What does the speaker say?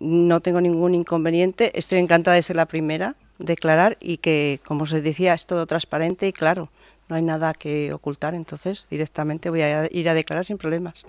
no tengo ningún inconveniente. Estoy encantada de ser la primera declarar y que, como se decía, es todo transparente y claro, no hay nada que ocultar, entonces directamente voy a ir a declarar sin problemas.